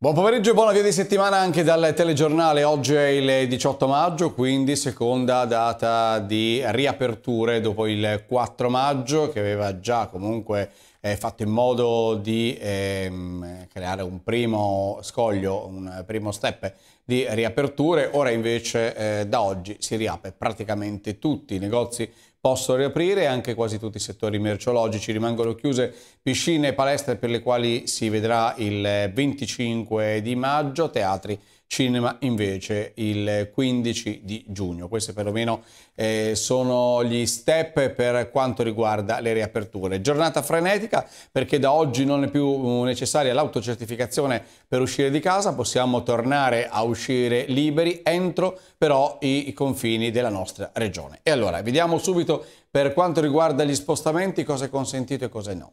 Buon pomeriggio e buona via di settimana anche dal telegiornale. Oggi è il 18 maggio, quindi seconda data di riaperture dopo il 4 maggio che aveva già comunque eh, fatto in modo di ehm, creare un primo scoglio, un primo step di riaperture. Ora invece eh, da oggi si riapre praticamente tutti i negozi possono riaprire anche quasi tutti i settori merceologici rimangono chiuse piscine e palestre per le quali si vedrà il 25 di maggio teatri cinema invece il 15 di giugno. Questi perlomeno eh, sono gli step per quanto riguarda le riaperture. Giornata frenetica perché da oggi non è più mm, necessaria l'autocertificazione per uscire di casa, possiamo tornare a uscire liberi entro però i, i confini della nostra regione. E allora, vediamo subito per quanto riguarda gli spostamenti cosa è consentito e cosa no.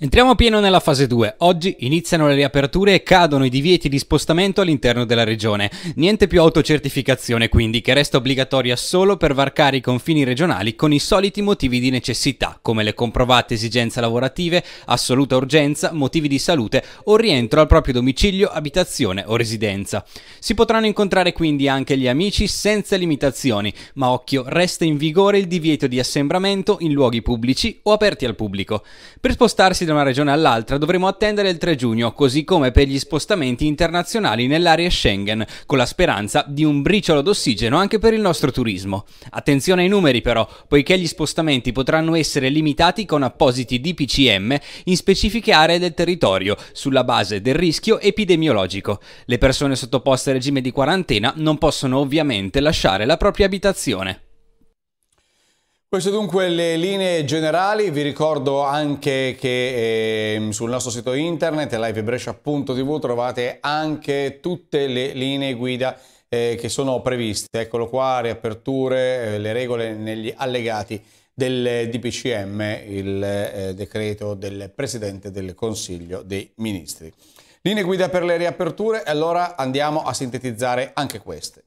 Entriamo pieno nella fase 2. Oggi iniziano le riaperture e cadono i divieti di spostamento all'interno della regione. Niente più autocertificazione quindi, che resta obbligatoria solo per varcare i confini regionali con i soliti motivi di necessità, come le comprovate esigenze lavorative, assoluta urgenza, motivi di salute o rientro al proprio domicilio, abitazione o residenza. Si potranno incontrare quindi anche gli amici senza limitazioni, ma occhio, resta in vigore il divieto di assembramento in luoghi pubblici o aperti al pubblico. Per spostarsi da una regione all'altra dovremo attendere il 3 giugno, così come per gli spostamenti internazionali nell'area Schengen, con la speranza di un briciolo d'ossigeno anche per il nostro turismo. Attenzione ai numeri però, poiché gli spostamenti potranno essere limitati con appositi DPCM in specifiche aree del territorio, sulla base del rischio epidemiologico. Le persone sottoposte a regime di quarantena non possono ovviamente lasciare la propria abitazione. Queste dunque le linee generali, vi ricordo anche che eh, sul nostro sito internet livebrescia.tv trovate anche tutte le linee guida eh, che sono previste, eccolo qua, riaperture, eh, le regole negli allegati del DPCM, il eh, decreto del Presidente del Consiglio dei Ministri. Linee guida per le riaperture, allora andiamo a sintetizzare anche queste.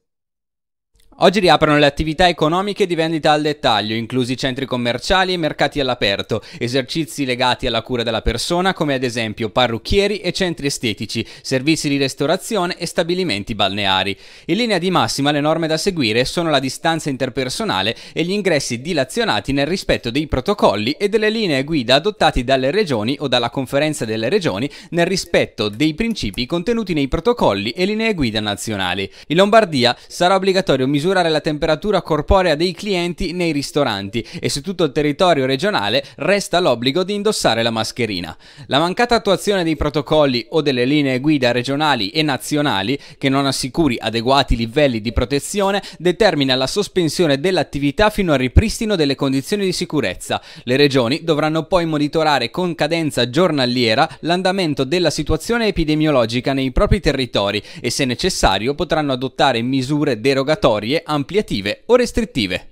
Oggi riaprono le attività economiche di vendita al dettaglio, inclusi centri commerciali e mercati all'aperto, esercizi legati alla cura della persona come ad esempio parrucchieri e centri estetici, servizi di ristorazione e stabilimenti balneari. In linea di massima le norme da seguire sono la distanza interpersonale e gli ingressi dilazionati nel rispetto dei protocolli e delle linee guida adottati dalle regioni o dalla conferenza delle regioni nel rispetto dei principi contenuti nei protocolli e linee guida nazionali. In Lombardia sarà obbligatorio misurare misurare la temperatura corporea dei clienti nei ristoranti e su tutto il territorio regionale resta l'obbligo di indossare la mascherina. La mancata attuazione dei protocolli o delle linee guida regionali e nazionali che non assicuri adeguati livelli di protezione determina la sospensione dell'attività fino al ripristino delle condizioni di sicurezza. Le regioni dovranno poi monitorare con cadenza giornaliera l'andamento della situazione epidemiologica nei propri territori e se necessario potranno adottare misure derogatorie materie ampliative o restrittive.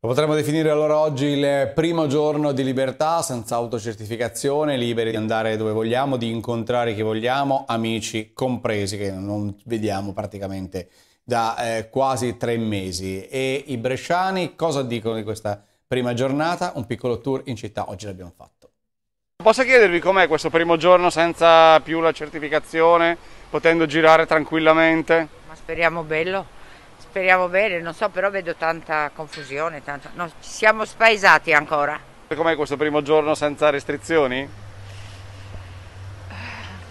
Lo potremmo definire allora oggi il primo giorno di libertà, senza autocertificazione, liberi di andare dove vogliamo, di incontrare chi vogliamo, amici compresi, che non vediamo praticamente da eh, quasi tre mesi. E i bresciani cosa dicono di questa prima giornata? Un piccolo tour in città, oggi l'abbiamo fatto. Posso chiedervi com'è questo primo giorno senza più la certificazione, potendo girare tranquillamente? Ma speriamo bello. Speriamo bene, non so, però vedo tanta confusione, tanto... no, siamo spaesati ancora. Com'è questo primo giorno senza restrizioni?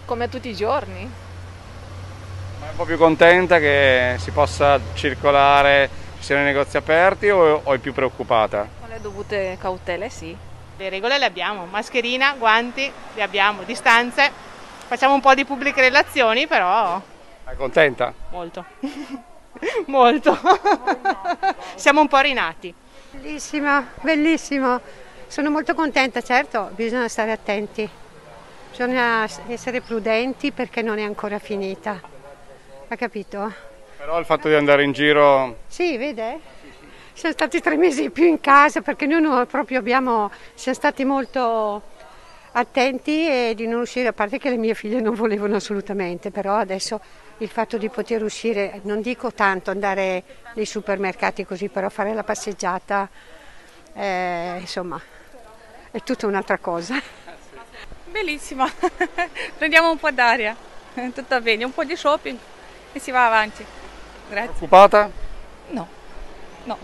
Come tutti i giorni. Ma è un po' più contenta che si possa circolare, ci siano i negozi aperti o, o è più preoccupata? Con le dovute cautele sì. Le regole le abbiamo, mascherina, guanti, le abbiamo, distanze. Facciamo un po' di pubbliche relazioni però... È contenta? Molto. molto. Siamo un po' rinati. Bellissima, bellissimo. Sono molto contenta, certo, bisogna stare attenti, bisogna essere prudenti perché non è ancora finita. Ha capito? Però il fatto di andare in giro... Sì, vede? Siamo stati tre mesi più in casa perché noi proprio abbiamo, siamo stati molto attenti e di non uscire, a parte che le mie figlie non volevano assolutamente, però adesso il fatto di poter uscire, non dico tanto andare nei supermercati così, però fare la passeggiata, eh, insomma, è tutta un'altra cosa. Bellissima, prendiamo un po' d'aria, tutto bene, un po' di shopping e si va avanti. Grazie. Occupata? No, no,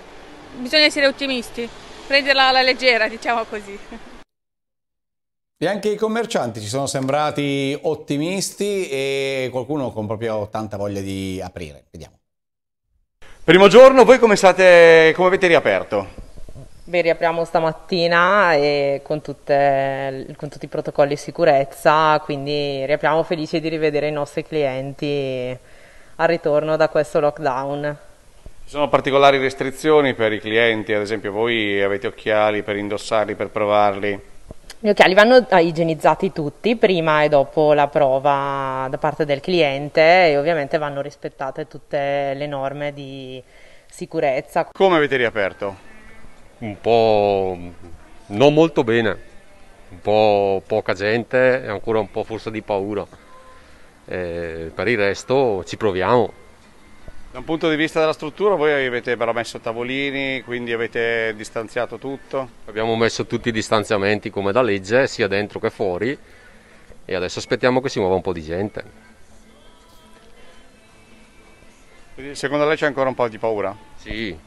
bisogna essere ottimisti, prenderla alla leggera, diciamo così. E anche i commercianti ci sono sembrati ottimisti e qualcuno con proprio tanta voglia di aprire. Vediamo. Primo giorno, voi come, state, come avete riaperto? Beh, riapriamo stamattina e con, tutte, con, tutti i protocolli di sicurezza, quindi riapriamo felici di rivedere i nostri clienti al ritorno da questo lockdown. Ci sono particolari restrizioni per i clienti, ad esempio voi avete occhiali per indossarli, per provarli? Gli occhiali vanno igienizzati tutti prima e dopo la prova da parte del cliente e ovviamente vanno rispettate tutte le norme di sicurezza. Come avete riaperto? Un po' non molto bene, un po' poca gente e ancora un po' forse di paura. Eh, per il resto ci proviamo. Da un punto di vista della struttura voi avete però messo tavolini, quindi avete distanziato tutto? Abbiamo messo tutti i distanziamenti come da legge, sia dentro che fuori e adesso aspettiamo che si muova un po' di gente. secondo lei c'è ancora un po' di paura? Sì,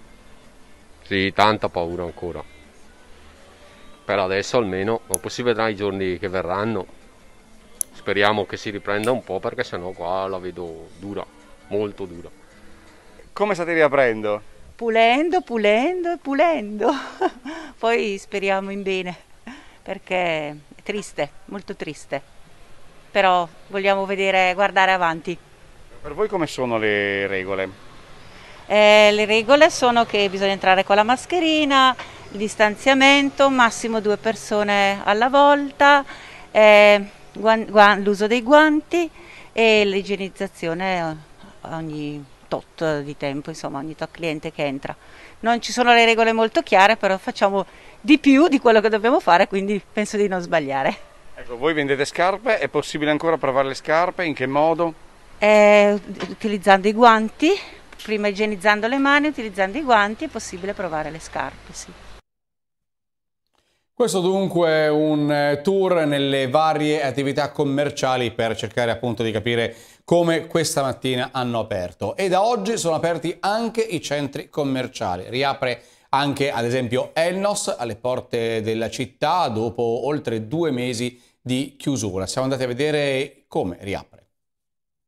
sì, tanta paura ancora. Per adesso almeno, dopo si vedrà i giorni che verranno. Speriamo che si riprenda un po' perché sennò qua la vedo dura, molto dura. Come state riaprendo? Pulendo, pulendo e pulendo. Poi speriamo in bene, perché è triste, molto triste. Però vogliamo vedere, guardare avanti. Per voi come sono le regole? Eh, le regole sono che bisogna entrare con la mascherina, il distanziamento, massimo due persone alla volta, eh, l'uso dei guanti e l'igienizzazione ogni tot di tempo, insomma, ogni tot cliente che entra. Non ci sono le regole molto chiare, però facciamo di più di quello che dobbiamo fare, quindi penso di non sbagliare. Ecco, voi vendete scarpe, è possibile ancora provare le scarpe? In che modo? Eh, utilizzando i guanti, prima igienizzando le mani, utilizzando i guanti è possibile provare le scarpe, sì. Questo dunque è un eh, tour nelle varie attività commerciali per cercare appunto di capire come questa mattina hanno aperto. E da oggi sono aperti anche i centri commerciali. Riapre anche ad esempio Elnos alle porte della città dopo oltre due mesi di chiusura. Siamo andati a vedere come riapre.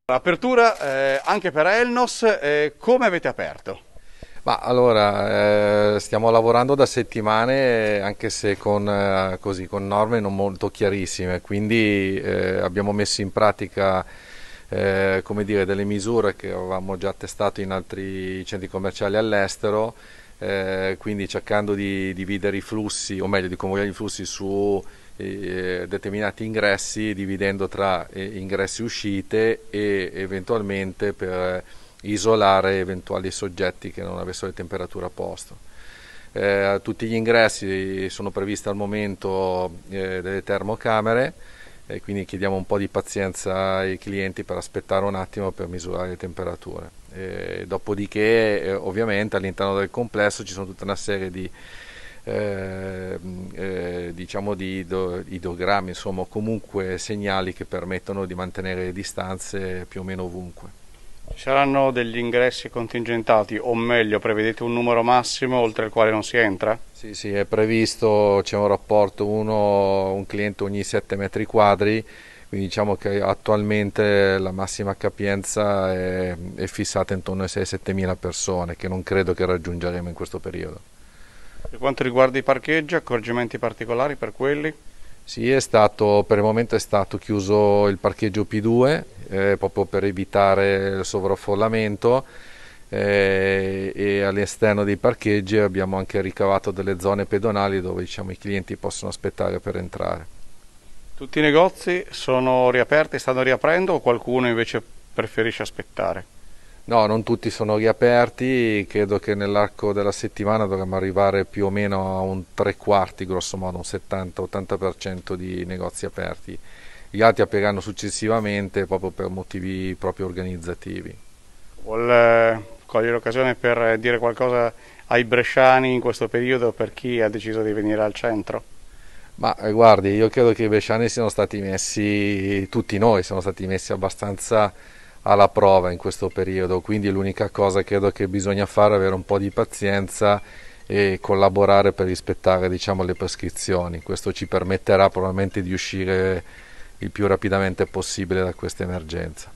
Apertura eh, anche per Elnos, eh, come avete aperto? Ma allora, eh, stiamo lavorando da settimane, anche se con, eh, così, con norme non molto chiarissime, quindi eh, abbiamo messo in pratica eh, dire, delle misure che avevamo già testato in altri centri commerciali all'estero, eh, quindi cercando di dividere i flussi, o meglio di convogliare i flussi su eh, determinati ingressi, dividendo tra ingressi e uscite e eventualmente per isolare eventuali soggetti che non avessero le temperature a posto. Eh, tutti gli ingressi sono previsti al momento eh, delle termocamere e quindi chiediamo un po' di pazienza ai clienti per aspettare un attimo per misurare le temperature. E dopodiché eh, ovviamente all'interno del complesso ci sono tutta una serie di eh, eh, diciamo di ido, idogrammi, insomma, comunque segnali che permettono di mantenere le distanze più o meno ovunque. Ci saranno degli ingressi contingentati, o meglio, prevedete un numero massimo oltre il quale non si entra? Sì, sì, è previsto, c'è un rapporto, uno, un cliente ogni 7 metri quadri, quindi diciamo che attualmente la massima capienza è, è fissata intorno ai 6-7 mila persone, che non credo che raggiungeremo in questo periodo. Per quanto riguarda i parcheggi, accorgimenti particolari per quelli? Sì, stato, per il momento è stato chiuso il parcheggio P2 eh, proprio per evitare il sovraffollamento eh, e all'esterno dei parcheggi abbiamo anche ricavato delle zone pedonali dove diciamo, i clienti possono aspettare per entrare. Tutti i negozi sono riaperti, stanno riaprendo o qualcuno invece preferisce aspettare? No, non tutti sono riaperti, credo che nell'arco della settimana dovremmo arrivare più o meno a un tre quarti, grosso modo, un 70-80% di negozi aperti. Gli altri apriranno successivamente proprio per motivi proprio organizzativi. Vuol eh, cogliere l'occasione per dire qualcosa ai bresciani in questo periodo per chi ha deciso di venire al centro? Ma eh, guardi, io credo che i bresciani siano stati messi, tutti noi siamo stati messi abbastanza alla prova in questo periodo, quindi l'unica cosa credo che bisogna fare è avere un po' di pazienza e collaborare per rispettare diciamo, le prescrizioni. Questo ci permetterà probabilmente di uscire il più rapidamente possibile da questa emergenza.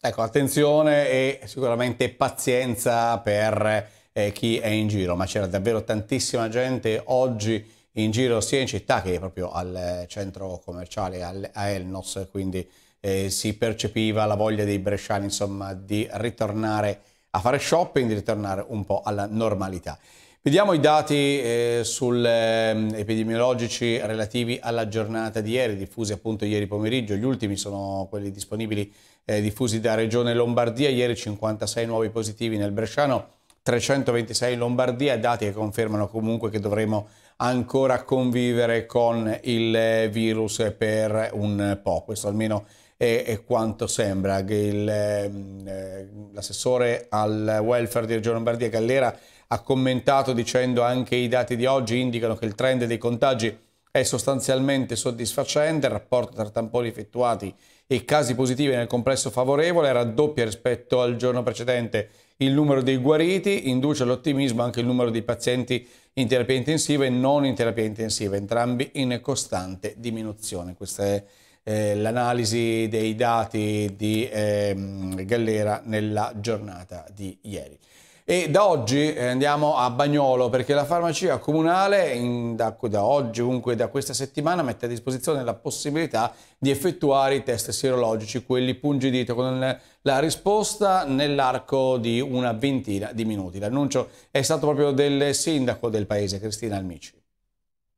Ecco, attenzione e sicuramente pazienza per eh, chi è in giro, ma c'era davvero tantissima gente oggi in giro sia in città che proprio al eh, centro commerciale, al, a Elnos, quindi eh, si percepiva la voglia dei bresciani insomma, di ritornare a fare shopping, di ritornare un po' alla normalità. Vediamo i dati eh, sul, eh, epidemiologici relativi alla giornata di ieri, diffusi appunto ieri pomeriggio. Gli ultimi sono quelli disponibili eh, diffusi da Regione Lombardia. Ieri 56 nuovi positivi nel Bresciano, 326 in Lombardia, dati che confermano comunque che dovremo ancora convivere con il virus per un po'. Questo almeno e, e quanto sembra. Il, ehm, eh, l'assessore al welfare di Regione Lombardia Gallera ha commentato dicendo anche i dati di oggi indicano che il trend dei contagi è sostanzialmente soddisfacente, il rapporto tra tamponi effettuati e casi positivi nel complesso favorevole, raddoppia rispetto al giorno precedente il numero dei guariti, induce all'ottimismo anche il numero di pazienti in terapia intensiva e non in terapia intensiva, entrambi in costante diminuzione. Questa è eh, l'analisi dei dati di ehm, Gallera nella giornata di ieri. E da oggi eh, andiamo a Bagnolo perché la farmacia comunale in, da, da, oggi, comunque da questa settimana, mette a disposizione la possibilità di effettuare i test sierologici, quelli pungidito con la risposta nell'arco di una ventina di minuti. L'annuncio è stato proprio del sindaco del paese, Cristina Almici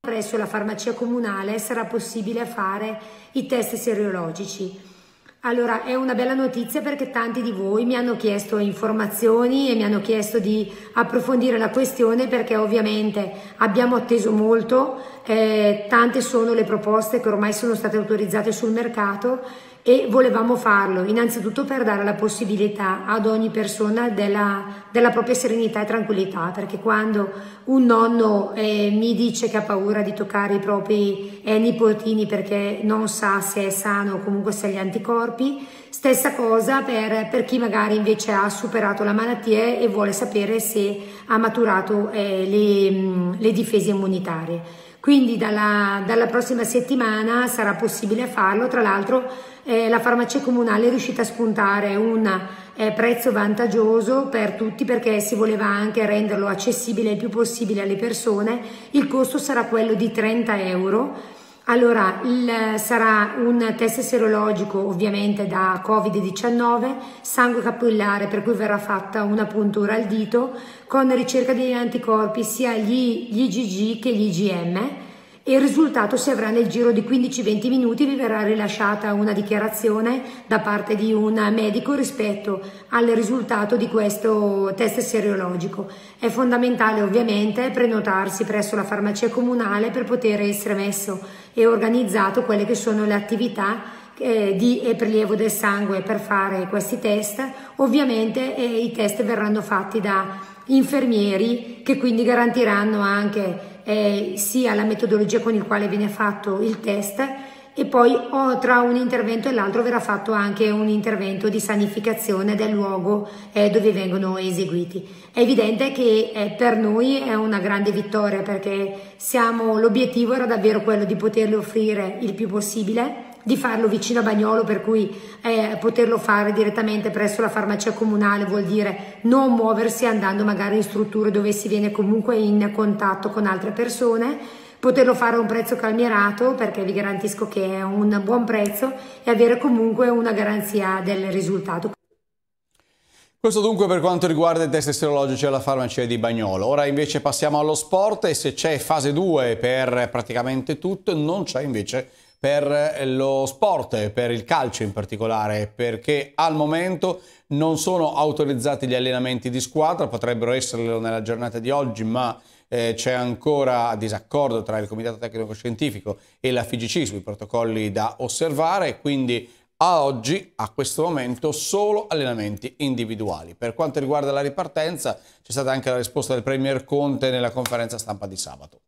presso la farmacia comunale sarà possibile fare i test serologici. Allora, è una bella notizia perché tanti di voi mi hanno chiesto informazioni e mi hanno chiesto di approfondire la questione perché ovviamente abbiamo atteso molto eh, tante sono le proposte che ormai sono state autorizzate sul mercato e volevamo farlo, innanzitutto per dare la possibilità ad ogni persona della, della propria serenità e tranquillità, perché quando un nonno eh, mi dice che ha paura di toccare i propri eh, nipotini perché non sa se è sano o comunque se ha gli anticorpi, stessa cosa per, per, chi magari invece ha superato la malattia e vuole sapere se ha maturato eh, le, mm, le difese immunitarie quindi dalla, dalla prossima settimana sarà possibile farlo, tra l'altro eh, la farmacia comunale è riuscita a spuntare un eh, prezzo vantaggioso per tutti perché si voleva anche renderlo accessibile il più possibile alle persone, il costo sarà quello di 30 euro allora, il, sarà un test serologico ovviamente da Covid-19, sangue capillare per cui verrà fatta una puntura al dito con ricerca degli anticorpi sia gli IgG che gli IgM e il risultato si avrà nel giro di 15-20 minuti vi verrà rilasciata una dichiarazione da parte di un medico rispetto al risultato di questo test seriologico. È fondamentale ovviamente prenotarsi presso la farmacia comunale per poter essere messo e organizzato quelle che sono le attività eh, di eh, prelievo del sangue per fare questi test. Ovviamente eh, i test verranno fatti da infermieri che quindi garantiranno anche eh, sia la metodologia con la quale viene fatto il test e poi o tra un intervento e l'altro verrà fatto anche un intervento di sanificazione del luogo eh, dove vengono eseguiti. È evidente che eh, per noi è una grande vittoria perché l'obiettivo era davvero quello di poterli offrire il più possibile di farlo vicino a Bagnolo, per cui eh, poterlo fare direttamente presso la farmacia comunale vuol dire non muoversi andando magari in strutture dove si viene comunque in contatto con altre persone, poterlo fare a un prezzo calmierato perché vi garantisco che è un buon prezzo e avere comunque una garanzia del risultato. Questo dunque per quanto riguarda i test serologici alla farmacia di Bagnolo. Ora invece passiamo allo sport e se c'è fase 2 per praticamente tutto, non c'è invece per lo sport, per il calcio in particolare, perché al momento non sono autorizzati gli allenamenti di squadra, potrebbero esserlo nella giornata di oggi, ma eh, c'è ancora disaccordo tra il Comitato Tecnico Scientifico e la FIGC sui protocolli da osservare, quindi a oggi, a questo momento, solo allenamenti individuali. Per quanto riguarda la ripartenza, c'è stata anche la risposta del Premier Conte nella conferenza stampa di sabato.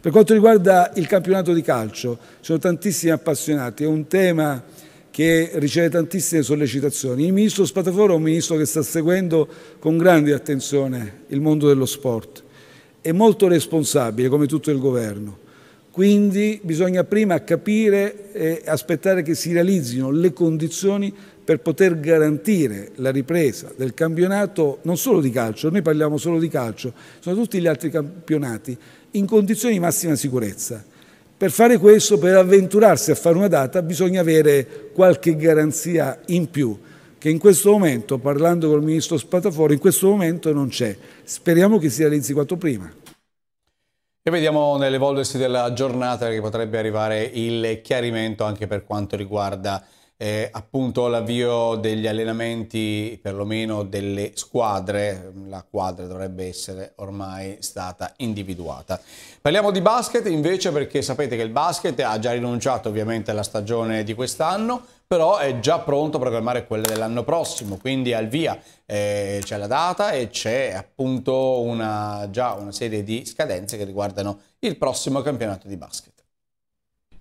Per quanto riguarda il campionato di calcio, sono tantissimi appassionati, è un tema che riceve tantissime sollecitazioni. Il ministro Spataforo è un ministro che sta seguendo con grande attenzione il mondo dello sport, è molto responsabile come tutto il governo. Quindi bisogna prima capire e aspettare che si realizzino le condizioni per poter garantire la ripresa del campionato non solo di calcio, noi parliamo solo di calcio, sono tutti gli altri campionati, in condizioni di massima sicurezza. Per fare questo, per avventurarsi a fare una data, bisogna avere qualche garanzia in più, che in questo momento, parlando col ministro Spatafori, in questo momento non c'è. Speriamo che si realizzi quanto prima. E vediamo nell'evolversi della giornata che potrebbe arrivare il chiarimento anche per quanto riguarda eh, appunto l'avvio degli allenamenti, perlomeno delle squadre, la quadra dovrebbe essere ormai stata individuata. Parliamo di basket invece perché sapete che il basket ha già rinunciato ovviamente alla stagione di quest'anno, però è già pronto a programmare quella dell'anno prossimo, quindi al via eh, c'è la data e c'è appunto una, già una serie di scadenze che riguardano il prossimo campionato di basket.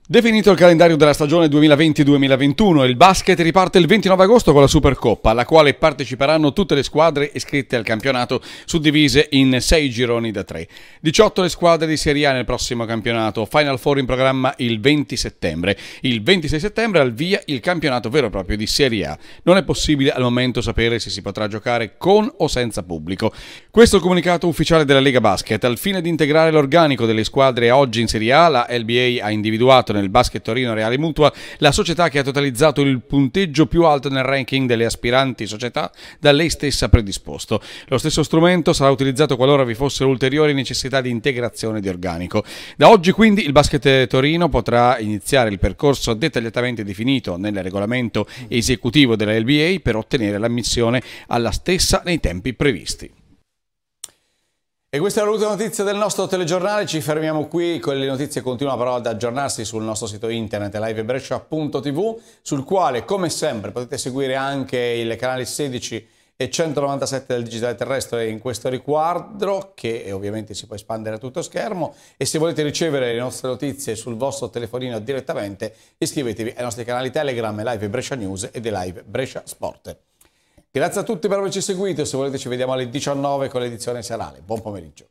Definito il calendario della stagione 2020-2021, il basket riparte il 29 agosto con la Supercoppa, alla quale parteciperanno tutte le squadre iscritte al campionato, suddivise in 6 gironi da 3. 18 le squadre di Serie A nel prossimo campionato, Final Four in programma il 20 settembre. Il 26 settembre al via il campionato vero e proprio di Serie A. Non è possibile al momento sapere se si potrà giocare con o senza pubblico. Questo è il comunicato ufficiale della Lega Basket. Al fine di integrare l'organico delle squadre oggi in Serie A, la LBA ha individuato nel basket Torino Reale Mutua, la società che ha totalizzato il punteggio più alto nel ranking delle aspiranti società da lei stessa predisposto. Lo stesso strumento sarà utilizzato qualora vi fossero ulteriori necessità di integrazione di organico. Da oggi quindi il basket Torino potrà iniziare il percorso dettagliatamente definito nel regolamento esecutivo della LBA per ottenere l'ammissione alla stessa nei tempi previsti. E questa è l'ultima notizia del nostro telegiornale, ci fermiamo qui, con le notizie continuano però ad aggiornarsi sul nostro sito internet livebrescia.tv sul quale come sempre potete seguire anche il canale 16 e 197 del digitale terrestre in questo riquadro che ovviamente si può espandere a tutto schermo e se volete ricevere le nostre notizie sul vostro telefonino direttamente iscrivetevi ai nostri canali Telegram, Live Brescia News e The Live Brescia Sport. Grazie a tutti per averci seguito se volete ci vediamo alle 19 con l'edizione serale. Buon pomeriggio.